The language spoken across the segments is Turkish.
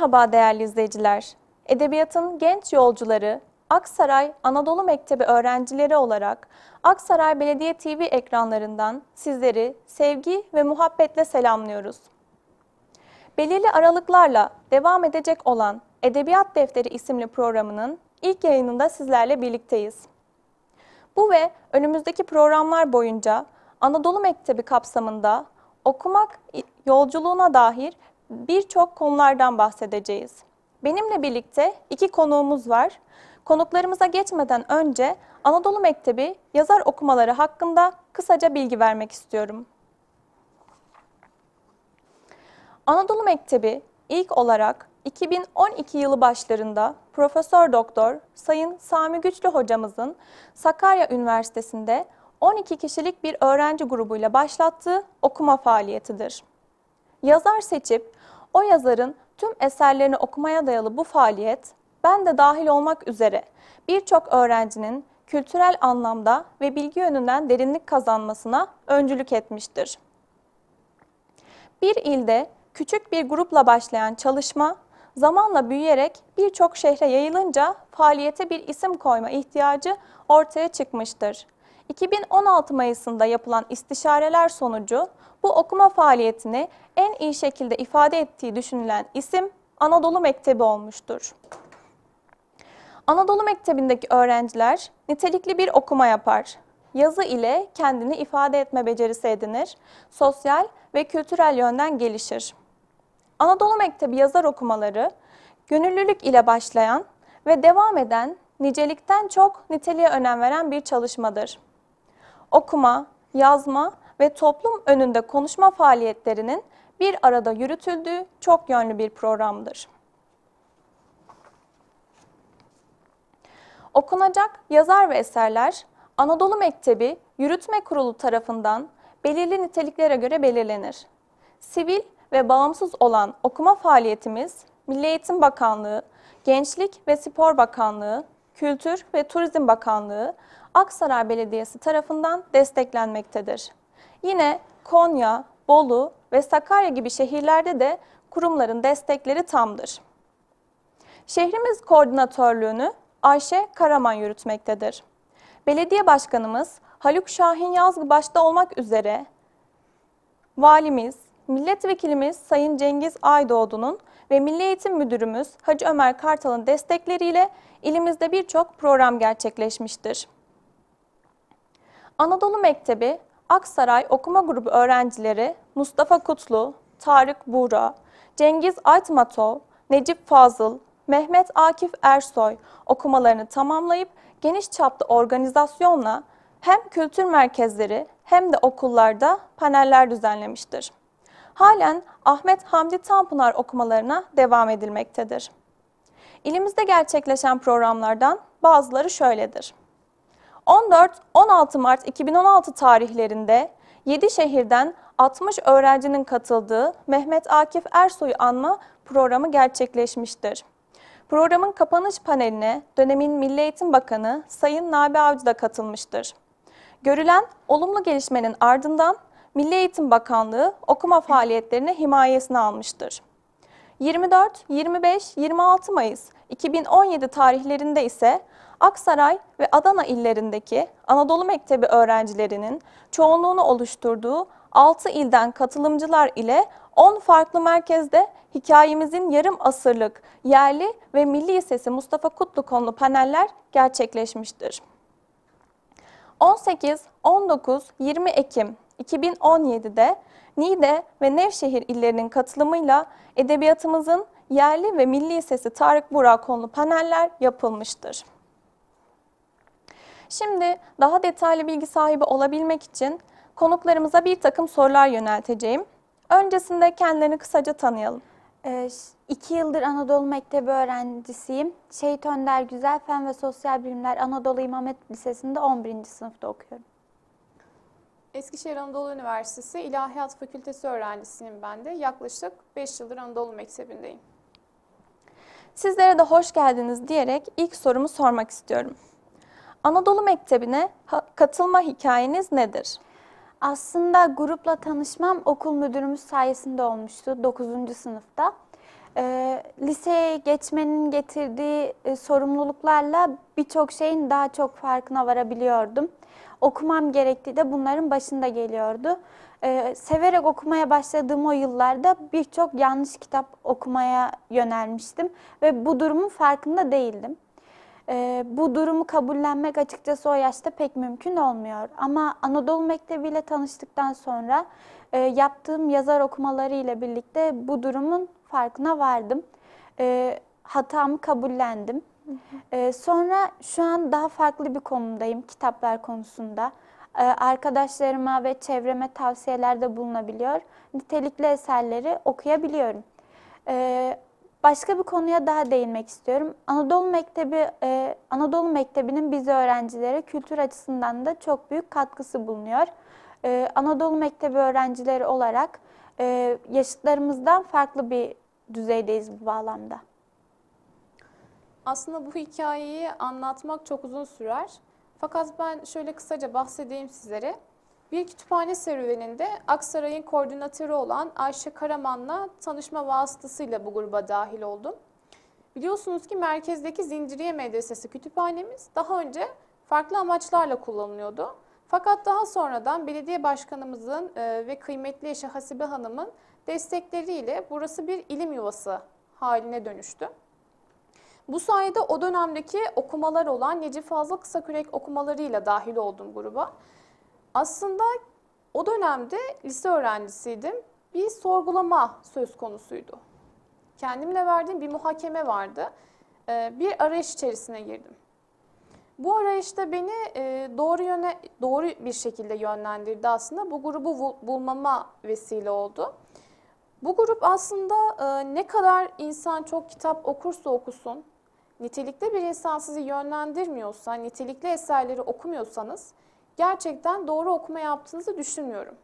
Merhaba değerli izleyiciler. Edebiyatın genç yolcuları Aksaray Anadolu Mektebi öğrencileri olarak Aksaray Belediye TV ekranlarından sizleri sevgi ve muhabbetle selamlıyoruz. Belirli aralıklarla devam edecek olan Edebiyat Defteri isimli programının ilk yayınında sizlerle birlikteyiz. Bu ve önümüzdeki programlar boyunca Anadolu Mektebi kapsamında okumak yolculuğuna dair birçok konulardan bahsedeceğiz. Benimle birlikte iki konuğumuz var. Konuklarımıza geçmeden önce Anadolu Mektebi yazar okumaları hakkında kısaca bilgi vermek istiyorum. Anadolu Mektebi ilk olarak 2012 yılı başlarında Profesör Doktor Sayın Sami Güçlü hocamızın Sakarya Üniversitesi'nde 12 kişilik bir öğrenci grubuyla başlattığı okuma faaliyetidir. Yazar seçip o yazarın tüm eserlerini okumaya dayalı bu faaliyet, ben de dahil olmak üzere birçok öğrencinin kültürel anlamda ve bilgi yönünden derinlik kazanmasına öncülük etmiştir. Bir ilde küçük bir grupla başlayan çalışma, zamanla büyüyerek birçok şehre yayılınca faaliyete bir isim koyma ihtiyacı ortaya çıkmıştır. 2016 Mayıs'ında yapılan istişareler sonucu bu okuma faaliyetini en iyi şekilde ifade ettiği düşünülen isim Anadolu Mektebi olmuştur. Anadolu Mektebi'ndeki öğrenciler nitelikli bir okuma yapar. Yazı ile kendini ifade etme becerisi edinir, sosyal ve kültürel yönden gelişir. Anadolu Mektebi yazar okumaları gönüllülük ile başlayan ve devam eden nicelikten çok niteliğe önem veren bir çalışmadır okuma, yazma ve toplum önünde konuşma faaliyetlerinin bir arada yürütüldüğü çok yönlü bir programdır. Okunacak yazar ve eserler Anadolu Mektebi Yürütme Kurulu tarafından belirli niteliklere göre belirlenir. Sivil ve bağımsız olan okuma faaliyetimiz Milli Eğitim Bakanlığı, Gençlik ve Spor Bakanlığı, Kültür ve Turizm Bakanlığı, Aksaray Belediyesi tarafından desteklenmektedir. Yine Konya, Bolu ve Sakarya gibi şehirlerde de kurumların destekleri tamdır. Şehrimiz koordinatörlüğünü Ayşe Karaman yürütmektedir. Belediye Başkanımız Haluk Şahin Yazgı başta olmak üzere valimiz, milletvekilimiz Sayın Cengiz Aydoğdu'nun ve Milli Eğitim Müdürümüz Hacı Ömer Kartal'ın destekleriyle ilimizde birçok program gerçekleşmiştir. Anadolu Mektebi, Aksaray Okuma Grubu öğrencileri Mustafa Kutlu, Tarık Buğra, Cengiz Aytmatov, Necip Fazıl, Mehmet Akif Ersoy okumalarını tamamlayıp geniş çapta organizasyonla hem kültür merkezleri hem de okullarda paneller düzenlemiştir. Halen Ahmet Hamdi Tanpınar okumalarına devam edilmektedir. İlimizde gerçekleşen programlardan bazıları şöyledir. 14-16 Mart 2016 tarihlerinde 7 şehirden 60 öğrencinin katıldığı Mehmet Akif Ersoy'u anma programı gerçekleşmiştir. Programın kapanış paneline dönemin Milli Eğitim Bakanı Sayın Nabi Avcı da katılmıştır. Görülen olumlu gelişmenin ardından Milli Eğitim Bakanlığı okuma faaliyetlerine himayesini almıştır. 24, 25, 26 Mayıs 2017 tarihlerinde ise Aksaray ve Adana illerindeki Anadolu Mektebi öğrencilerinin çoğunluğunu oluşturduğu 6 ilden katılımcılar ile 10 farklı merkezde hikayemizin yarım asırlık yerli ve milli sesi Mustafa Kutlu konulu paneller gerçekleşmiştir. 18, 19, 20 Ekim 2017'de Niğde ve Nevşehir illerinin katılımıyla edebiyatımızın yerli ve milli sesi Tarık Burak konulu paneller yapılmıştır. Şimdi daha detaylı bilgi sahibi olabilmek için konuklarımıza bir takım sorular yönelteceğim. Öncesinde kendilerini kısaca tanıyalım. E, iki yıldır Anadolu Mektebi öğrencisiyim. Şehit Önder Güzel Fen ve Sosyal Bilimler Anadolu İmam Hatip Lisesi'nde 11. sınıfta okuyorum. Eskişehir Anadolu Üniversitesi İlahiyat Fakültesi öğrencisiyim ben de. Yaklaşık 5 yıldır Anadolu Mektebi'ndeyim. Sizlere de hoş geldiniz diyerek ilk sorumu sormak istiyorum. Anadolu Mektebi'ne katılma hikayeniz nedir? Aslında grupla tanışmam okul müdürümüz sayesinde olmuştu 9. sınıfta. E, liseye geçmenin getirdiği e, sorumluluklarla birçok şeyin daha çok farkına varabiliyordum. Okumam gerektiği de bunların başında geliyordu. E, severek okumaya başladığım o yıllarda birçok yanlış kitap okumaya yönelmiştim ve bu durumun farkında değildim. Ee, bu durumu kabullenmek açıkçası o yaşta pek mümkün olmuyor. Ama Anadolu Mektebi ile tanıştıktan sonra e, yaptığım yazar okumaları ile birlikte bu durumun farkına vardım. E, hatamı kabullendim. E, sonra şu an daha farklı bir konumdayım kitaplar konusunda. E, arkadaşlarıma ve çevreme tavsiyelerde bulunabiliyor. Nitelikli eserleri okuyabiliyorum. E, Başka bir konuya daha değinmek istiyorum. Anadolu Mektebi e, Anadolu Mektebi'nin biz öğrencilere kültür açısından da çok büyük katkısı bulunuyor. E, Anadolu Mektebi öğrencileri olarak e, yaşıtlarımızdan farklı bir düzeydeyiz bu bağlamda. Aslında bu hikayeyi anlatmak çok uzun sürer. Fakat ben şöyle kısaca bahsedeyim sizlere. Bir kütüphane serüveninde Aksaray'ın koordinatörü olan Ayşe Karaman'la tanışma vasıtasıyla bu gruba dahil oldum. Biliyorsunuz ki merkezdeki Zinciriye Medresesi kütüphanemiz daha önce farklı amaçlarla kullanılıyordu. Fakat daha sonradan belediye başkanımızın e, ve kıymetli eşi Hasibe Hanım'ın destekleriyle burası bir ilim yuvası haline dönüştü. Bu sayede o dönemdeki okumalar olan Necip Fazıl Kısakürek okumalarıyla dahil oldum gruba. Aslında o dönemde lise öğrencisiydim. Bir sorgulama söz konusuydu. Kendimle verdiğim bir muhakeme vardı. Ee, bir arayış içerisine girdim. Bu arayışta beni e, doğru yöne doğru bir şekilde yönlendirdi aslında. Bu grubu bulmama vesile oldu. Bu grup aslında e, ne kadar insan çok kitap okursa okusun, nitelikli bir insan sizi yönlendirmiyorsa, nitelikli eserleri okumuyorsanız gerçekten doğru okuma yaptığınızı düşünmüyorum.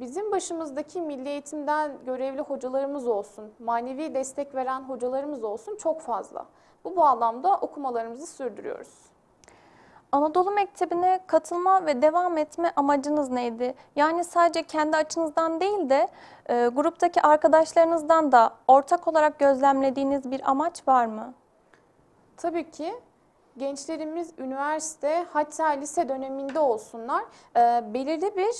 Bizim başımızdaki milli eğitimden görevli hocalarımız olsun, manevi destek veren hocalarımız olsun çok fazla. Bu bağlamda okumalarımızı sürdürüyoruz. Anadolu Mektebi'ne katılma ve devam etme amacınız neydi? Yani sadece kendi açınızdan değil de e, gruptaki arkadaşlarınızdan da ortak olarak gözlemlediğiniz bir amaç var mı? Tabii ki gençlerimiz üniversite hatta lise döneminde olsunlar e, belirli bir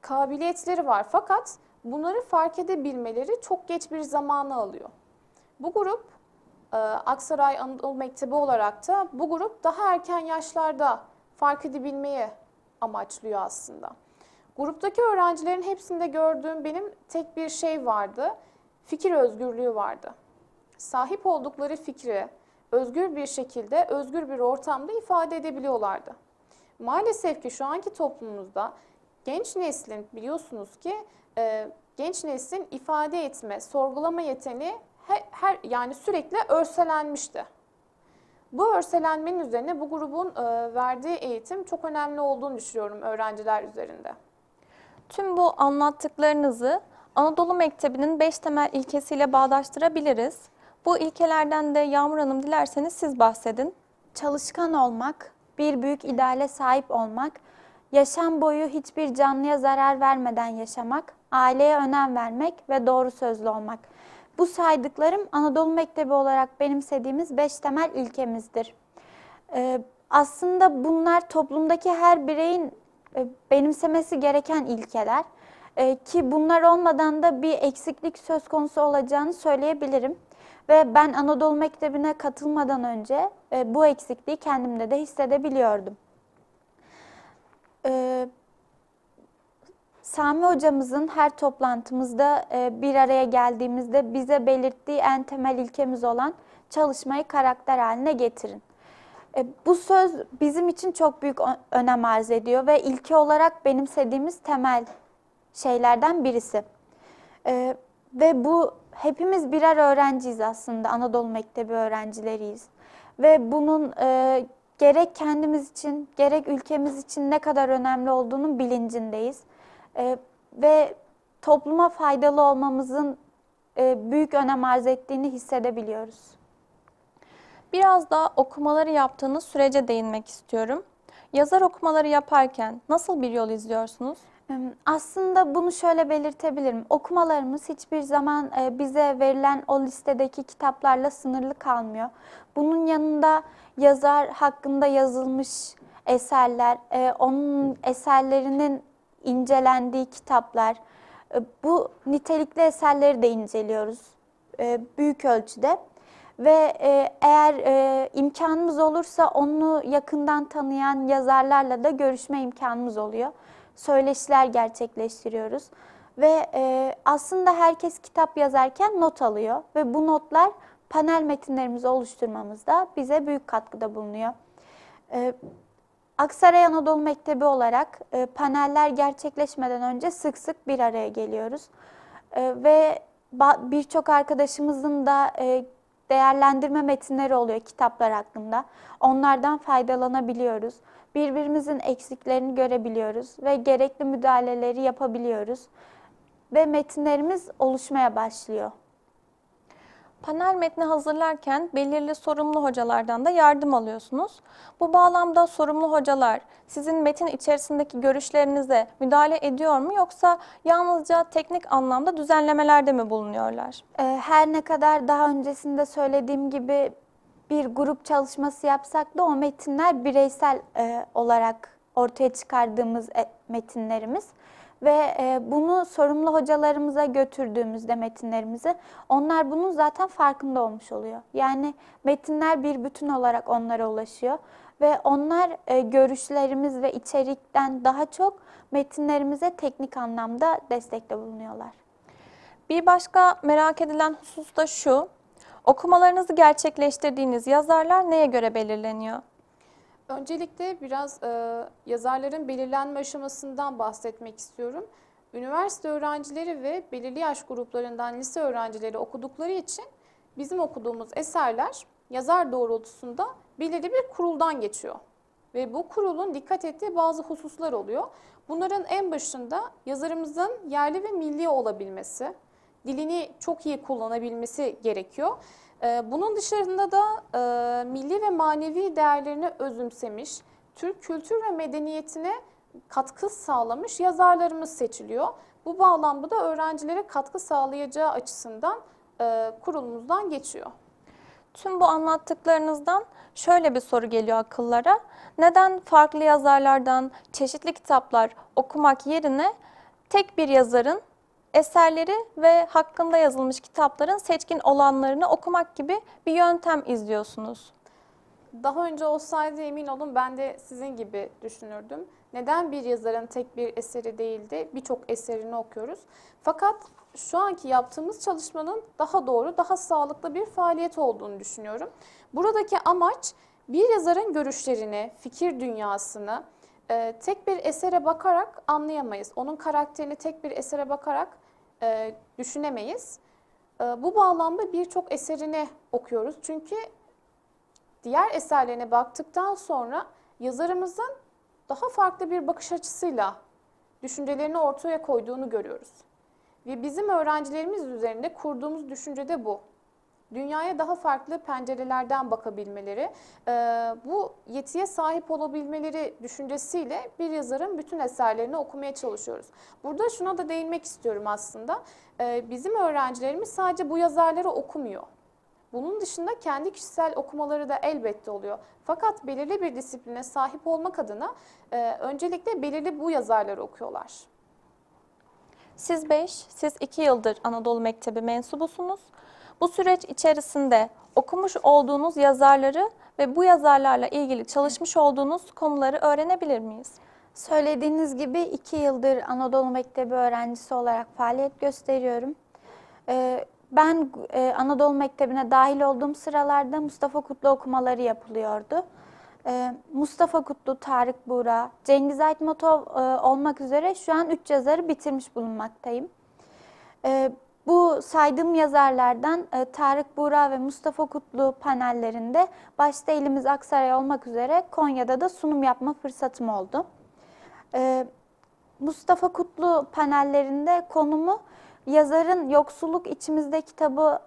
kabiliyetleri var fakat bunları fark edebilmeleri çok geç bir zamanı alıyor. Bu grup e, Aksaray Anadolu Mektebi olarak da bu grup daha erken yaşlarda fark edebilmeyi amaçlıyor aslında. Gruptaki öğrencilerin hepsinde gördüğüm benim tek bir şey vardı. Fikir özgürlüğü vardı. Sahip oldukları fikri, özgür bir şekilde, özgür bir ortamda ifade edebiliyorlardı. Maalesef ki şu anki toplumumuzda genç neslin biliyorsunuz ki e, genç neslin ifade etme, sorgulama yeteneği her, her yani sürekli örselenmişti. Bu örselenmenin üzerine bu grubun e, verdiği eğitim çok önemli olduğunu düşünüyorum öğrenciler üzerinde. Tüm bu anlattıklarınızı Anadolu Mektebi'nin beş temel ilkesiyle bağdaştırabiliriz. Bu ilkelerden de Yağmur Hanım dilerseniz siz bahsedin. Çalışkan olmak, bir büyük ideale sahip olmak, yaşam boyu hiçbir canlıya zarar vermeden yaşamak, aileye önem vermek ve doğru sözlü olmak. Bu saydıklarım Anadolu Mektebi olarak benimsediğimiz beş temel ilkemizdir. Ee, aslında bunlar toplumdaki her bireyin e, benimsemesi gereken ilkeler. Ee, ki bunlar olmadan da bir eksiklik söz konusu olacağını söyleyebilirim. Ve ben Anadolu Mektebi'ne katılmadan önce e, bu eksikliği kendimde de hissedebiliyordum. E, Sami hocamızın her toplantımızda e, bir araya geldiğimizde bize belirttiği en temel ilkemiz olan çalışmayı karakter haline getirin. E, bu söz bizim için çok büyük önem arz ediyor ve ilke olarak benimsediğimiz temel şeylerden birisi. E, ve bu hepimiz birer öğrenciyiz aslında. Anadolu Mektebi öğrencileriyiz. Ve bunun e, gerek kendimiz için gerek ülkemiz için ne kadar önemli olduğunun bilincindeyiz. E, ve topluma faydalı olmamızın e, büyük önem arz ettiğini hissedebiliyoruz. Biraz daha okumaları yaptığınız sürece değinmek istiyorum. Yazar okumaları yaparken nasıl bir yol izliyorsunuz? Hmm, aslında bunu şöyle belirtebilirim. Okumalarımız hiçbir zaman e, bize verilen o listedeki kitaplarla sınırlı kalmıyor. Bunun yanında yazar hakkında yazılmış eserler, e, onun eserlerinin incelendiği kitaplar, e, bu nitelikli eserleri de inceliyoruz büyük ölçüde. Ve eğer imkanımız olursa onu yakından tanıyan yazarlarla da görüşme imkanımız oluyor söyleşiler gerçekleştiriyoruz. Ve e, aslında herkes kitap yazarken not alıyor ve bu notlar panel metinlerimizi oluşturmamızda bize büyük katkıda bulunuyor. E, Aksaray Anadolu Mektebi olarak e, paneller gerçekleşmeden önce sık sık bir araya geliyoruz. E, ve birçok arkadaşımızın da e, değerlendirme metinleri oluyor kitaplar hakkında. Onlardan faydalanabiliyoruz. Birbirimizin eksiklerini görebiliyoruz ve gerekli müdahaleleri yapabiliyoruz ve metinlerimiz oluşmaya başlıyor. Panel metni hazırlarken belirli sorumlu hocalardan da yardım alıyorsunuz. Bu bağlamda sorumlu hocalar sizin metin içerisindeki görüşlerinize müdahale ediyor mu yoksa yalnızca teknik anlamda düzenlemelerde mi bulunuyorlar? Ee, her ne kadar daha öncesinde söylediğim gibi bir grup çalışması yapsak da o metinler bireysel e, olarak ortaya çıkardığımız e, metinlerimiz ve e, bunu sorumlu hocalarımıza götürdüğümüzde metinlerimizi onlar bunun zaten farkında olmuş oluyor. Yani metinler bir bütün olarak onlara ulaşıyor ve onlar e, görüşlerimiz ve içerikten daha çok metinlerimize teknik anlamda destekle bulunuyorlar. Bir başka merak edilen husus da şu. Okumalarınızı gerçekleştirdiğiniz yazarlar neye göre belirleniyor? Öncelikle biraz e, yazarların belirlenme aşamasından bahsetmek istiyorum. Üniversite öğrencileri ve belirli yaş gruplarından lise öğrencileri okudukları için bizim okuduğumuz eserler yazar doğrultusunda belirli bir kuruldan geçiyor. Ve bu kurulun dikkat ettiği bazı hususlar oluyor. Bunların en başında yazarımızın yerli ve milli olabilmesi, dilini çok iyi kullanabilmesi gerekiyor. Ee, bunun dışında da e, milli ve manevi değerlerini özümsemiş, Türk kültür ve medeniyetine katkı sağlamış yazarlarımız seçiliyor. Bu bağlamda da öğrencilere katkı sağlayacağı açısından e, kurulumuzdan geçiyor. Tüm bu anlattıklarınızdan şöyle bir soru geliyor akıllara. Neden farklı yazarlardan çeşitli kitaplar okumak yerine tek bir yazarın eserleri ve hakkında yazılmış kitapların seçkin olanlarını okumak gibi bir yöntem izliyorsunuz. Daha önce olsaydı emin olun ben de sizin gibi düşünürdüm. Neden bir yazarın tek bir eseri değildi, birçok eserini okuyoruz? Fakat şu anki yaptığımız çalışmanın daha doğru, daha sağlıklı bir faaliyet olduğunu düşünüyorum. Buradaki amaç bir yazarın görüşlerini, fikir dünyasını, e, tek bir esere bakarak anlayamayız. Onun karakterini tek bir esere bakarak e, düşünemeyiz. E, bu bağlamda birçok eserini okuyoruz. Çünkü diğer eserlerine baktıktan sonra yazarımızın daha farklı bir bakış açısıyla düşüncelerini ortaya koyduğunu görüyoruz. Ve bizim öğrencilerimiz üzerinde kurduğumuz düşünce de bu dünyaya daha farklı pencerelerden bakabilmeleri, e, bu yetiye sahip olabilmeleri düşüncesiyle bir yazarın bütün eserlerini okumaya çalışıyoruz. Burada şuna da değinmek istiyorum aslında. E, bizim öğrencilerimiz sadece bu yazarları okumuyor. Bunun dışında kendi kişisel okumaları da elbette oluyor. Fakat belirli bir disipline sahip olmak adına e, öncelikle belirli bu yazarları okuyorlar. Siz 5, siz 2 yıldır Anadolu Mektebi mensubusunuz. Bu süreç içerisinde okumuş olduğunuz yazarları ve bu yazarlarla ilgili çalışmış olduğunuz konuları öğrenebilir miyiz? Söylediğiniz gibi iki yıldır Anadolu Mektebi öğrencisi olarak faaliyet gösteriyorum. Ee, ben e, Anadolu Mektebi'ne dahil olduğum sıralarda Mustafa Kutlu okumaları yapılıyordu. Ee, Mustafa Kutlu, Tarık Buğra, Cengiz Aytmatov e, olmak üzere şu an üç yazarı bitirmiş bulunmaktayım. Ee, bu saydığım yazarlardan e, Tarık Buğra ve Mustafa Kutlu panellerinde başta elimiz Aksaray olmak üzere Konya'da da sunum yapma fırsatım oldu. E, Mustafa Kutlu panellerinde konumu yazarın Yoksulluk İçimizde kitabı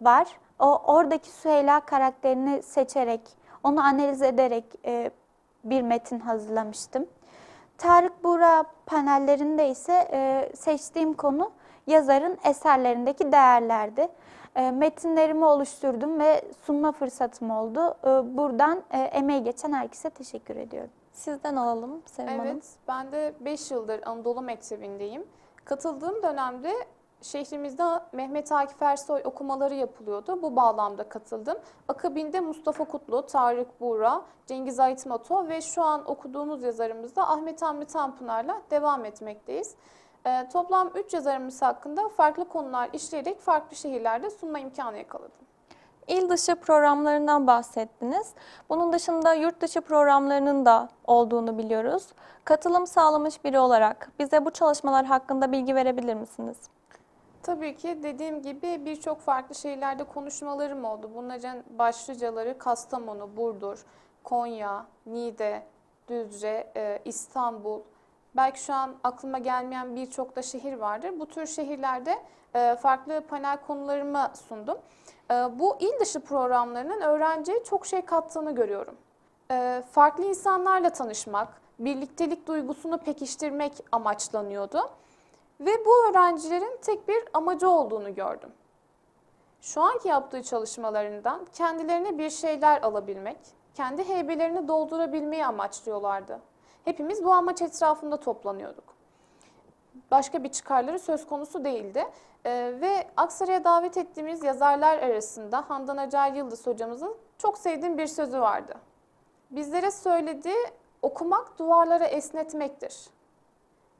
var. O oradaki Süheyla karakterini seçerek, onu analiz ederek e, bir metin hazırlamıştım. Tarık Buğra panellerinde ise seçtiğim konu yazarın eserlerindeki değerlerdi. E, metinlerimi oluşturdum ve sunma fırsatım oldu. E, buradan e, emeği geçen herkese teşekkür ediyorum. Sizden alalım Sevim evet, Hanım. Evet, ben de 5 yıldır Anadolu Mektebi'ndeyim. Katıldığım dönemde şehrimizde Mehmet Akif Ersoy okumaları yapılıyordu. Bu bağlamda katıldım. Akabinde Mustafa Kutlu, Tarık Buğra, Cengiz Aytmato ve şu an okuduğumuz yazarımızda Ahmet Hamdi Tanpınar'la devam etmekteyiz e, toplam 3 yazarımız hakkında farklı konular işleyerek farklı şehirlerde sunma imkanı yakaladım. İl dışı programlarından bahsettiniz. Bunun dışında yurt dışı programlarının da olduğunu biliyoruz. Katılım sağlamış biri olarak bize bu çalışmalar hakkında bilgi verebilir misiniz? Tabii ki dediğim gibi birçok farklı şehirlerde konuşmalarım oldu. Bunların başlıcaları Kastamonu, Burdur, Konya, Niğde, Düzce, e, İstanbul, Belki şu an aklıma gelmeyen birçok da şehir vardır. Bu tür şehirlerde e, farklı panel konularımı sundum. E, bu il dışı programlarının öğrenciye çok şey kattığını görüyorum. E, farklı insanlarla tanışmak, birliktelik duygusunu pekiştirmek amaçlanıyordu. Ve bu öğrencilerin tek bir amacı olduğunu gördüm. Şu anki yaptığı çalışmalarından kendilerine bir şeyler alabilmek, kendi heybelerini doldurabilmeyi amaçlıyorlardı. Hepimiz bu amaç etrafında toplanıyorduk. Başka bir çıkarları söz konusu değildi. E, ve Aksaray'a davet ettiğimiz yazarlar arasında Handan Acar Yıldız hocamızın çok sevdiğim bir sözü vardı. Bizlere söylediği okumak duvarlara esnetmektir.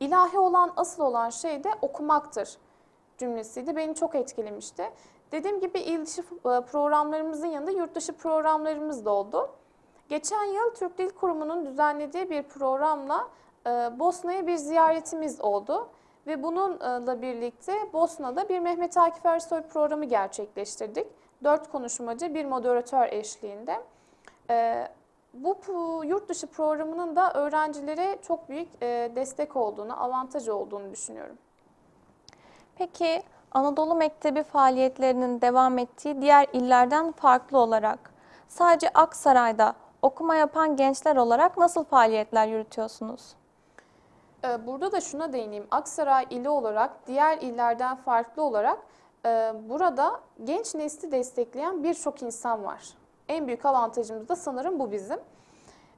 İlahi olan asıl olan şey de okumaktır cümlesiydi. Beni çok etkilemişti. Dediğim gibi il dışı e, programlarımızın yanında yurt dışı programlarımız da oldu. Geçen yıl Türk Dil Kurumu'nun düzenlediği bir programla e, Bosna'ya bir ziyaretimiz oldu. Ve bununla birlikte Bosna'da bir Mehmet Akif Ersoy programı gerçekleştirdik. Dört konuşmacı, bir moderatör eşliğinde. E, bu yurt dışı programının da öğrencilere çok büyük e, destek olduğunu, avantaj olduğunu düşünüyorum. Peki Anadolu Mektebi faaliyetlerinin devam ettiği diğer illerden farklı olarak sadece Aksaray'da okuma yapan gençler olarak nasıl faaliyetler yürütüyorsunuz? Ee, burada da şuna değineyim. Aksaray ili olarak diğer illerden farklı olarak e, burada genç nesli destekleyen birçok insan var. En büyük avantajımız da sanırım bu bizim.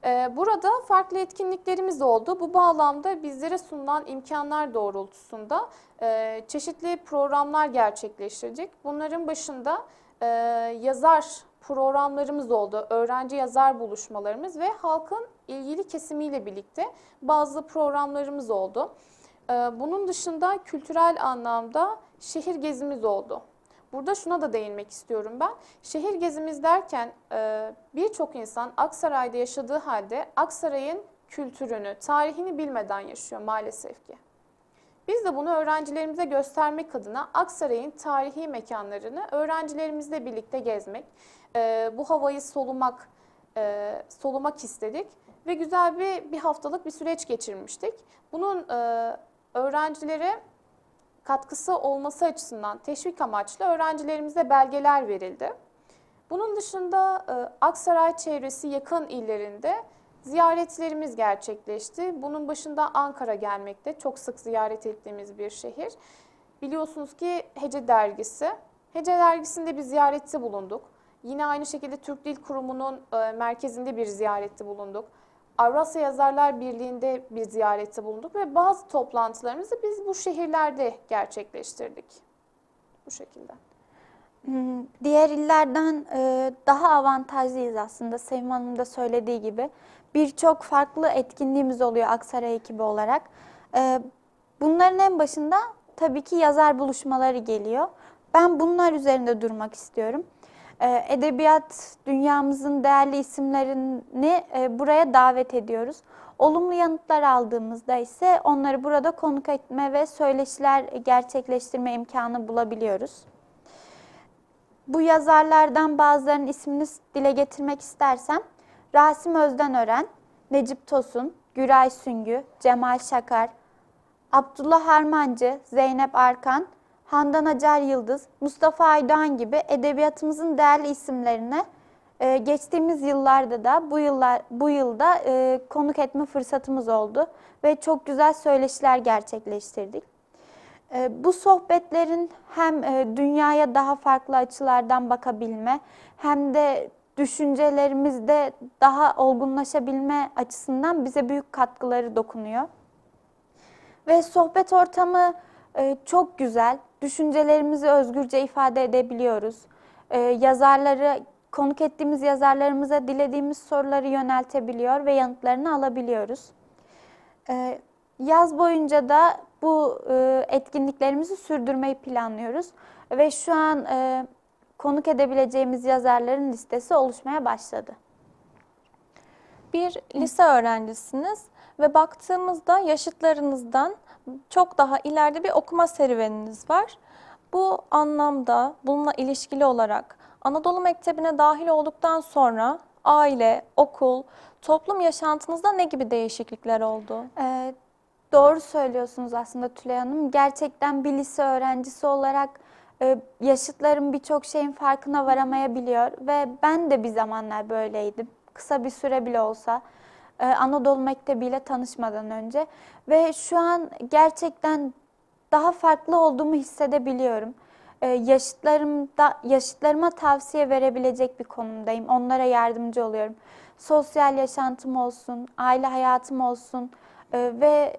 Ee, burada farklı etkinliklerimiz oldu. Bu bağlamda bizlere sunulan imkanlar doğrultusunda e, çeşitli programlar gerçekleştirecek. Bunların başında e, yazar programlarımız oldu. Öğrenci yazar buluşmalarımız ve halkın ilgili kesimiyle birlikte bazı programlarımız oldu. Ee, bunun dışında kültürel anlamda şehir gezimiz oldu. Burada şuna da değinmek istiyorum ben. Şehir gezimiz derken e, birçok insan Aksaray'da yaşadığı halde Aksaray'ın kültürünü, tarihini bilmeden yaşıyor maalesef ki. Biz de bunu öğrencilerimize göstermek adına Aksaray'ın tarihi mekanlarını öğrencilerimizle birlikte gezmek e, bu havayı solumak e, solumak istedik ve güzel bir bir haftalık bir süreç geçirmiştik. Bunun e, öğrencilere katkısı olması açısından teşvik amaçlı öğrencilerimize belgeler verildi. Bunun dışında e, Aksaray çevresi yakın illerinde ziyaretlerimiz gerçekleşti. Bunun başında Ankara gelmekte. Çok sık ziyaret ettiğimiz bir şehir. Biliyorsunuz ki Hece Dergisi. Hece Dergisi'nde bir ziyarette bulunduk. Yine aynı şekilde Türk Dil Kurumu'nun e, merkezinde bir ziyarette bulunduk. Avrasya Yazarlar Birliği'nde bir ziyarette bulunduk ve bazı toplantılarımızı biz bu şehirlerde gerçekleştirdik. Bu şekilde. Hmm, diğer illerden e, daha avantajlıyız aslında Sevim Hanım da söylediği gibi. Birçok farklı etkinliğimiz oluyor Aksaray ekibi olarak. E, bunların en başında tabii ki yazar buluşmaları geliyor. Ben bunlar üzerinde durmak istiyorum. Ee, edebiyat dünyamızın değerli isimlerini e, buraya davet ediyoruz. Olumlu yanıtlar aldığımızda ise onları burada konuk etme ve söyleşiler gerçekleştirme imkanı bulabiliyoruz. Bu yazarlardan bazılarının ismini dile getirmek istersem Rasim Özdenören, Necip Tosun, Güray Süngü, Cemal Şakar, Abdullah Harmancı, Zeynep Arkan, Handan Acar Yıldız, Mustafa Aydoğan gibi edebiyatımızın değerli isimlerine e, geçtiğimiz yıllarda da bu yıllar bu yılda e, konuk etme fırsatımız oldu ve çok güzel söyleşiler gerçekleştirdik. E, bu sohbetlerin hem e, dünyaya daha farklı açılardan bakabilme hem de düşüncelerimizde daha olgunlaşabilme açısından bize büyük katkıları dokunuyor. Ve sohbet ortamı e, çok güzel düşüncelerimizi özgürce ifade edebiliyoruz. Ee, yazarları, konuk ettiğimiz yazarlarımıza dilediğimiz soruları yöneltebiliyor ve yanıtlarını alabiliyoruz. Ee, yaz boyunca da bu e, etkinliklerimizi sürdürmeyi planlıyoruz. Ve şu an e, konuk edebileceğimiz yazarların listesi oluşmaya başladı. Bir lise öğrencisiniz ve baktığımızda yaşıtlarınızdan çok daha ileride bir okuma serüveniniz var. Bu anlamda bununla ilişkili olarak Anadolu Mektebi'ne dahil olduktan sonra aile, okul, toplum yaşantınızda ne gibi değişiklikler oldu? Ee, doğru söylüyorsunuz aslında Tülay Hanım. Gerçekten bir lise öğrencisi olarak e, yaşıtlarım birçok şeyin farkına varamayabiliyor ve ben de bir zamanlar böyleydim. Kısa bir süre bile olsa e, Anadolu Mektebi ile tanışmadan önce ve şu an gerçekten daha farklı olduğumu hissedebiliyorum. E, yaşıtlarımda, yaşıtlarıma tavsiye verebilecek bir konumdayım. Onlara yardımcı oluyorum. Sosyal yaşantım olsun, aile hayatım olsun e, ve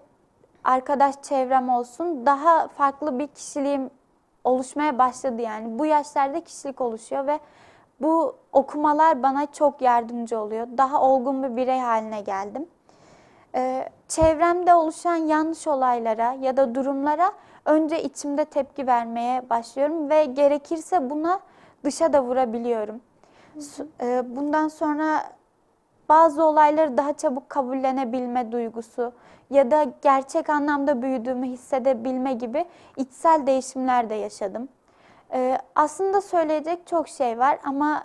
arkadaş çevrem olsun daha farklı bir kişiliğim oluşmaya başladı yani. Bu yaşlarda kişilik oluşuyor ve bu okumalar bana çok yardımcı oluyor. Daha olgun bir birey haline geldim. Ee, çevremde oluşan yanlış olaylara ya da durumlara önce içimde tepki vermeye başlıyorum ve gerekirse buna dışa da vurabiliyorum. Ee, bundan sonra bazı olayları daha çabuk kabullenebilme duygusu ya da gerçek anlamda büyüdüğümü hissedebilme gibi içsel değişimler de yaşadım. Ee, aslında söyleyecek çok şey var ama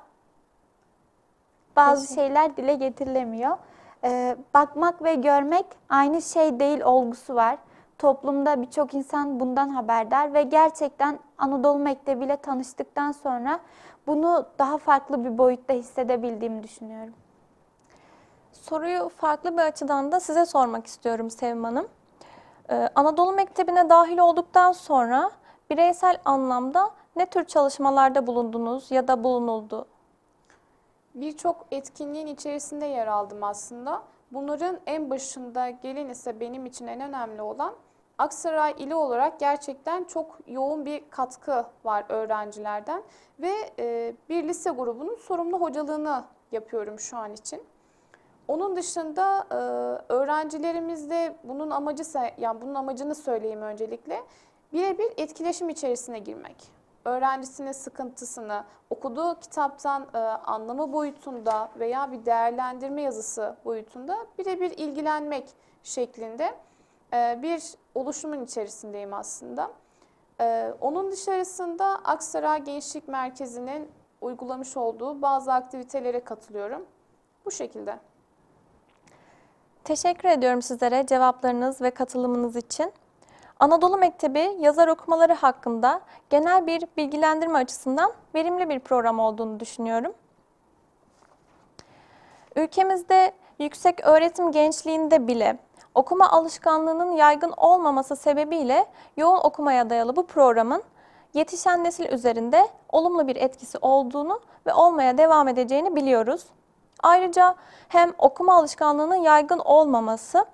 bazı Teşekkür. şeyler dile getirilemiyor. Ee, bakmak ve görmek aynı şey değil olgusu var. Toplumda birçok insan bundan haberdar ve gerçekten Anadolu Mektebi ile tanıştıktan sonra bunu daha farklı bir boyutta hissedebildiğimi düşünüyorum. Soruyu farklı bir açıdan da size sormak istiyorum Sevim Hanım. Ee, Anadolu Mektebi'ne dahil olduktan sonra bireysel anlamda ne tür çalışmalarda bulundunuz ya da bulunuldu? Birçok etkinliğin içerisinde yer aldım aslında. Bunların en başında gelen ise benim için en önemli olan Aksaray ili olarak gerçekten çok yoğun bir katkı var öğrencilerden ve e, bir lise grubunun sorumlu hocalığını yapıyorum şu an için. Onun dışında e, öğrencilerimizde bunun amacı yani bunun amacını söyleyeyim öncelikle birebir etkileşim içerisine girmek. Öğrencisine sıkıntısını okuduğu kitaptan e, anlamı boyutunda veya bir değerlendirme yazısı boyutunda birebir ilgilenmek şeklinde e, bir oluşumun içerisindeyim aslında. E, onun dışarısında Aksaray Gençlik Merkezi'nin uygulamış olduğu bazı aktivitelere katılıyorum. Bu şekilde. Teşekkür ediyorum sizlere cevaplarınız ve katılımınız için. Anadolu Mektebi yazar okumaları hakkında genel bir bilgilendirme açısından verimli bir program olduğunu düşünüyorum. Ülkemizde yüksek öğretim gençliğinde bile okuma alışkanlığının yaygın olmaması sebebiyle yoğun okumaya dayalı bu programın yetişen nesil üzerinde olumlu bir etkisi olduğunu ve olmaya devam edeceğini biliyoruz. Ayrıca hem okuma alışkanlığının yaygın olmaması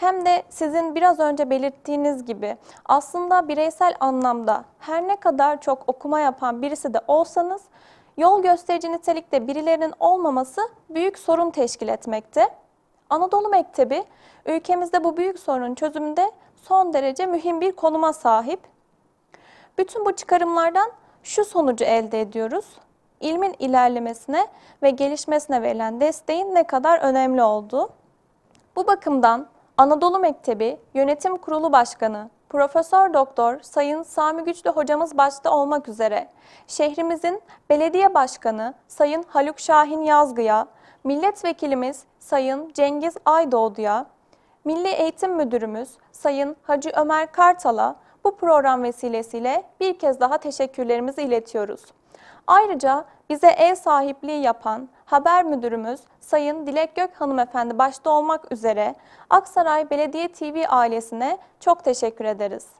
hem de sizin biraz önce belirttiğiniz gibi aslında bireysel anlamda her ne kadar çok okuma yapan birisi de olsanız yol gösterici nitelikte birilerinin olmaması büyük sorun teşkil etmekte. Anadolu Mektebi ülkemizde bu büyük sorunun çözümünde son derece mühim bir konuma sahip. Bütün bu çıkarımlardan şu sonucu elde ediyoruz. İlmin ilerlemesine ve gelişmesine verilen desteğin ne kadar önemli olduğu. Bu bakımdan Anadolu Mektebi Yönetim Kurulu Başkanı Profesör Doktor Sayın Sami Güçlü hocamız başta olmak üzere şehrimizin belediye başkanı Sayın Haluk Şahin Yazgı'ya, milletvekilimiz Sayın Cengiz Aydoğdu'ya, Milli Eğitim Müdürümüz Sayın Hacı Ömer Kartal'a bu program vesilesiyle bir kez daha teşekkürlerimizi iletiyoruz. Ayrıca bize ev sahipliği yapan haber müdürümüz Sayın Dilek Gök hanımefendi başta olmak üzere Aksaray Belediye TV ailesine çok teşekkür ederiz.